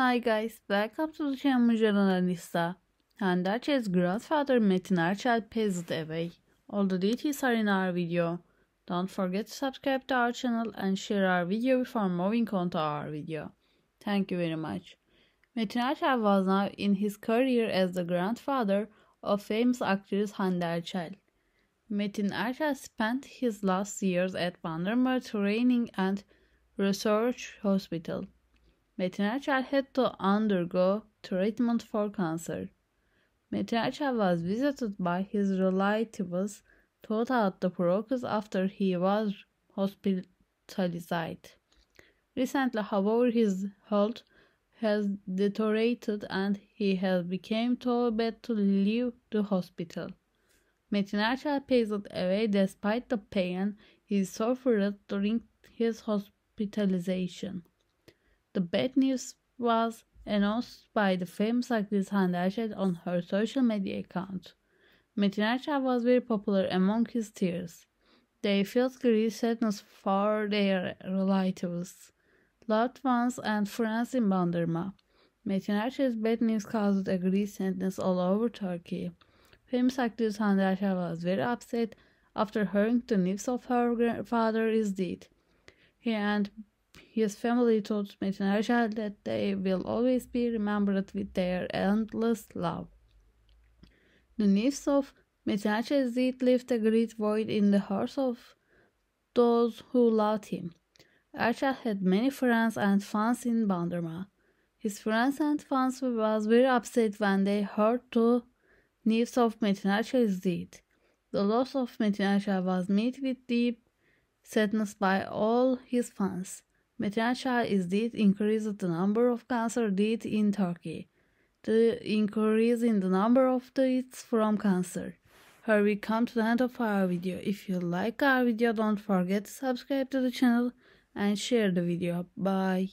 Hi guys, welcome to the channel Mujan And Archer's grandfather Metin Archer passed away. All the details are in our video. Don't forget to subscribe to our channel and share our video before moving on to our video. Thank you very much. Metin Archer was now in his career as the grandfather of famous actress Hande Archer. Metin Archer spent his last years at Bandırma Training and Research Hospital maternal had to undergo treatment for cancer. Metracha was visited by his relatives throughout the process after he was hospitalized. Recently, however, his health has deteriorated and he has become too bad to leave the hospital. Metracha passed away despite the pain he suffered during his hospitalization. The bad news was announced by the famous actress Hande Erçel on her social media account. Metin Erçel was very popular among his peers. They felt great sadness for their relatives, loved ones, and friends in Bandırma. Metin Erçel's bad news caused a great sadness all over Turkey. Famous actress Hande Erçel was very upset after hearing the news of her grandfather's death. He and his family told Michinaricha that they will always be remembered with their endless love. The niece of Michinaricha did left a great void in the hearts of those who loved him. Archa had many friends and fans in Bandarma. His friends and fans were very upset when they heard the news of Metinasha's death. The loss of Metinasha was met with deep sadness by all his fans. Metin is did increase the number of cancer deaths in Turkey. The increase in the number of deaths from cancer. Here we come to the end of our video. If you like our video, don't forget to subscribe to the channel and share the video. Bye.